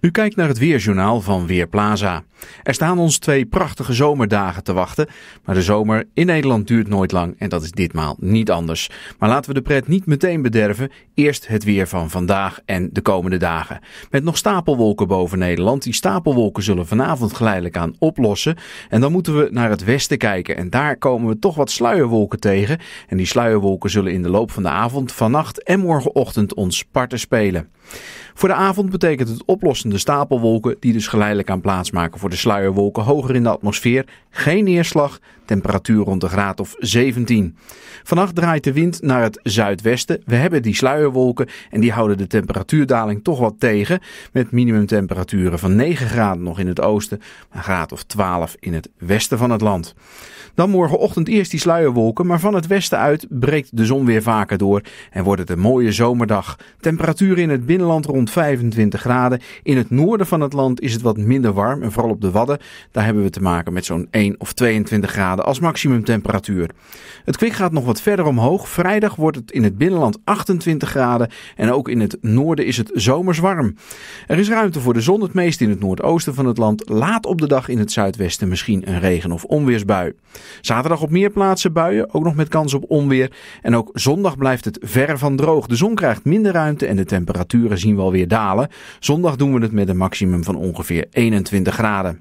U kijkt naar het weerjournaal van Weerplaza. Er staan ons twee prachtige zomerdagen te wachten, maar de zomer in Nederland duurt nooit lang en dat is ditmaal niet anders. Maar laten we de pret niet meteen bederven, eerst het weer van vandaag en de komende dagen. Met nog stapelwolken boven Nederland, die stapelwolken zullen vanavond geleidelijk aan oplossen en dan moeten we naar het westen kijken en daar komen we toch wat sluierwolken tegen en die sluierwolken zullen in de loop van de avond, vannacht en morgenochtend ons parten spelen. Voor de avond betekent het oplossende stapelwolken, die dus geleidelijk aan plaats maken voor de sluierwolken hoger in de atmosfeer, geen neerslag, temperatuur rond de graad of 17. Vannacht draait de wind naar het zuidwesten. We hebben die sluierwolken en die houden de temperatuurdaling toch wat tegen, met minimumtemperaturen van 9 graden nog in het oosten, een graad of 12 in het westen van het land. Dan morgenochtend eerst die sluierwolken, maar van het westen uit breekt de zon weer vaker door en wordt het een mooie zomerdag. Temperaturen in het binnenland rond rond 25 graden. In het noorden van het land is het wat minder warm en vooral op de Wadden. Daar hebben we te maken met zo'n 1 of 22 graden als maximumtemperatuur. Het kwik gaat nog wat verder omhoog. Vrijdag wordt het in het binnenland 28 graden en ook in het noorden is het zomers warm. Er is ruimte voor de zon het meest in het noordoosten van het land. Laat op de dag in het zuidwesten misschien een regen- of onweersbui. Zaterdag op meer plaatsen buien, ook nog met kans op onweer. En ook zondag blijft het ver van droog. De zon krijgt minder ruimte en de temperaturen zien wel weer dalen. Zondag doen we het met een maximum van ongeveer 21 graden.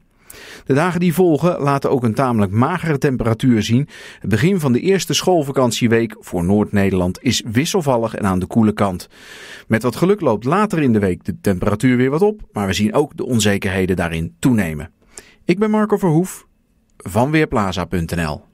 De dagen die volgen laten ook een tamelijk magere temperatuur zien. Het begin van de eerste schoolvakantieweek voor Noord-Nederland is wisselvallig en aan de koele kant. Met wat geluk loopt later in de week de temperatuur weer wat op, maar we zien ook de onzekerheden daarin toenemen. Ik ben Marco Verhoef van Weerplaza.nl